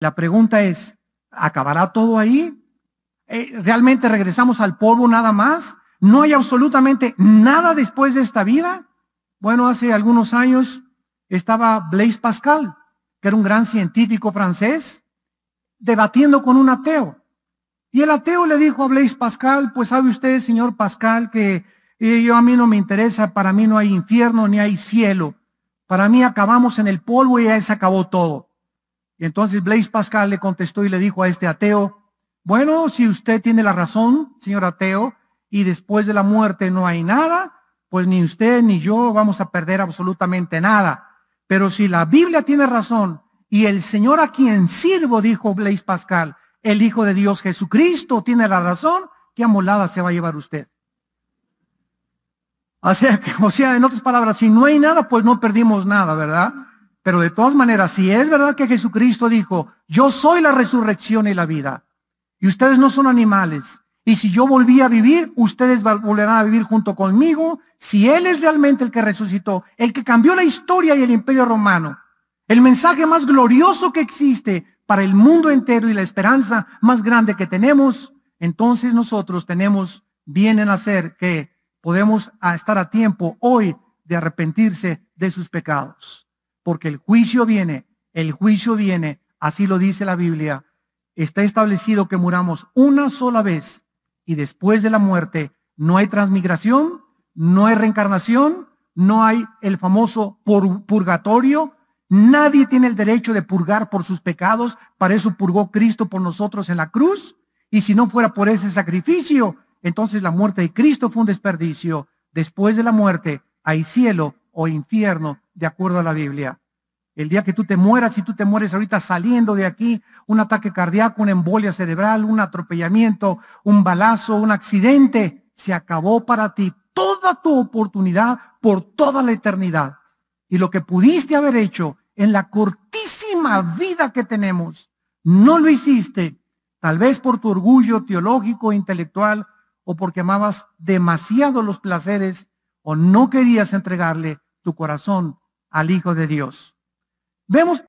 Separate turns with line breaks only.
La pregunta es, ¿acabará todo ahí? Eh, ¿Realmente regresamos al polvo nada más? ¿No hay absolutamente nada después de esta vida? Bueno, hace algunos años estaba Blaise Pascal, que era un gran científico francés, debatiendo con un ateo. Y el ateo le dijo a Blaise Pascal, pues sabe usted, señor Pascal, que eh, yo a mí no me interesa, para mí no hay infierno ni hay cielo. Para mí acabamos en el polvo y ya se acabó todo. Y entonces Blaise Pascal le contestó y le dijo a este ateo, bueno, si usted tiene la razón, señor ateo, y después de la muerte no hay nada, pues ni usted ni yo vamos a perder absolutamente nada. Pero si la Biblia tiene razón y el Señor a quien sirvo, dijo Blaise Pascal, el Hijo de Dios Jesucristo tiene la razón, ¿qué amolada se va a llevar usted? O sea, en otras palabras, si no hay nada, pues no perdimos nada, ¿verdad? Pero de todas maneras, si es verdad que Jesucristo dijo, yo soy la resurrección y la vida, y ustedes no son animales, y si yo volví a vivir, ustedes volverán a vivir junto conmigo, si Él es realmente el que resucitó, el que cambió la historia y el imperio romano, el mensaje más glorioso que existe para el mundo entero y la esperanza más grande que tenemos, entonces nosotros tenemos bien en hacer que podemos estar a tiempo hoy de arrepentirse de sus pecados porque el juicio viene, el juicio viene, así lo dice la Biblia. Está establecido que muramos una sola vez y después de la muerte no hay transmigración, no hay reencarnación, no hay el famoso purgatorio. Nadie tiene el derecho de purgar por sus pecados, para eso purgó Cristo por nosotros en la cruz. Y si no fuera por ese sacrificio, entonces la muerte de Cristo fue un desperdicio. Después de la muerte hay cielo o infierno de acuerdo a la Biblia. El día que tú te mueras, y tú te mueres ahorita saliendo de aquí, un ataque cardíaco, una embolia cerebral, un atropellamiento, un balazo, un accidente, se acabó para ti toda tu oportunidad por toda la eternidad. Y lo que pudiste haber hecho en la cortísima vida que tenemos, no lo hiciste, tal vez por tu orgullo teológico, intelectual, o porque amabas demasiado los placeres, o no querías entregarle tu corazón al Hijo de Dios. Vemos